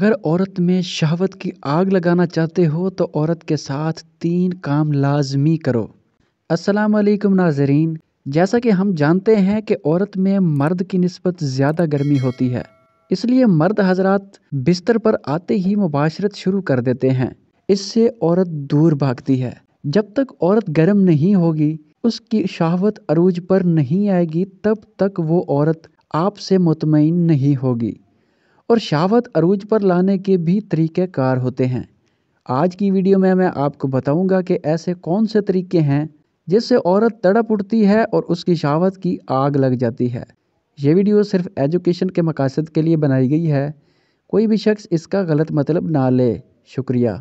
अगर औरत में शहवत की आग लगाना चाहते हो तो औरत के साथ तीन काम लाजमी करो अस्सलाम वालेकुम नाजरीन जैसा कि हम जानते हैं कि औरत में मर्द की नस्बत ज़्यादा गर्मी होती है इसलिए मर्द हजरात बिस्तर पर आते ही मुबाशरत शुरू कर देते हैं इससे औरत दूर भागती है जब तक औरत गर्म नहीं होगी उसकी शहावत अरूज पर नहीं आएगी तब तक वो औरत आपसे मुतमिन नहीं होगी और शावत अरूज पर लाने के भी तरीके कार होते हैं आज की वीडियो में मैं आपको बताऊंगा कि ऐसे कौन से तरीके हैं जिससे औरत तड़प उठती है और उसकी शावत की आग लग जाती है ये वीडियो सिर्फ एजुकेशन के मकासद के लिए बनाई गई है कोई भी शख्स इसका गलत मतलब ना ले शुक्रिया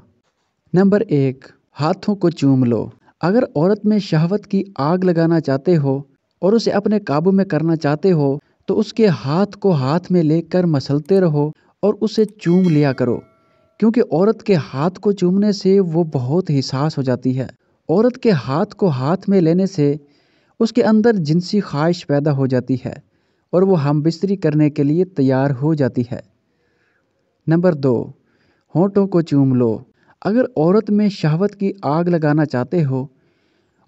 नंबर एक हाथों को चूम लो अगर औरत में शहवत की आग लगाना चाहते हो और उसे अपने काबू में करना चाहते हो तो उसके हाथ को हाथ में लेकर मसलते रहो और उसे चूम लिया करो क्योंकि औरत के हाथ को चूमने से वो बहुत हिसास हो जाती है औरत के हाथ को हाथ में लेने से उसके अंदर जिनसी ख्वाहिश पैदा हो जाती है और वो हम बिस्तरी करने के लिए तैयार हो जाती है नंबर दो होंठों को चूम लो अगर औरत में शहवत की आग लगाना चाहते हो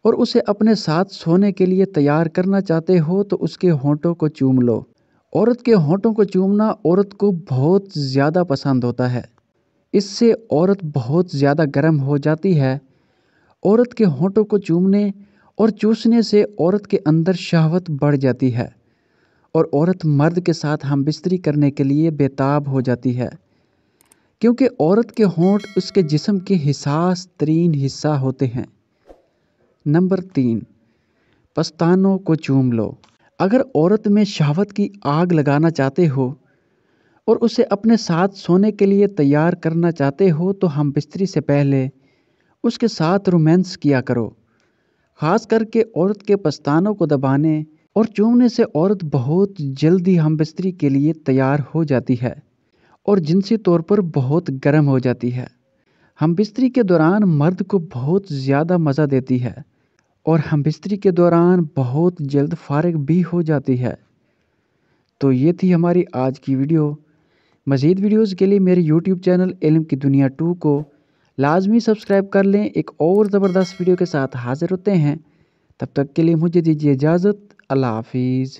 और उसे अपने साथ सोने के लिए तैयार करना चाहते हो तो उसके होंठों को चूम लो औरत के होंठों को चूमना औरत को बहुत ज़्यादा पसंद होता है इससे औरत बहुत ज़्यादा गर्म हो जाती है औरत के होंठों को चूमने और चूसने से औरत के अंदर शहवत बढ़ जाती है और औरत मर्द के साथ हम बिस्तरी करने के लिए बेताब हो जाती है क्योंकि औरत के होंठ उसके जिस्म के हिसास तरीन हिस्सा होते हैं नंबर तीन पस्तानों को चूम लो अगर औरत में शहावत की आग लगाना चाहते हो और उसे अपने साथ सोने के लिए तैयार करना चाहते हो तो हम बिस्तरी से पहले उसके साथ रोमांस किया करो ख़ास करके औरत के पस्तानों को दबाने और चूमने से औरत बहुत जल्दी हम बिस्तरी के लिए तैयार हो जाती है और जिनसी तौर पर बहुत गर्म हो जाती है हम बिस्तरी के दौरान मर्द को बहुत ज़्यादा मज़ा देती है और हम बिस्तरी के दौरान बहुत जल्द फारग भी हो जाती है तो ये थी हमारी आज की वीडियो मज़ीद वीडियोज़ के लिए मेरे यूट्यूब चैनल इलम की दुनिया टू को लाजमी सब्सक्राइब कर लें एक और ज़बरदस्त वीडियो के साथ हाज़िर होते हैं तब तक के लिए मुझे दीजिए इजाज़त अल्लाह हाफिज़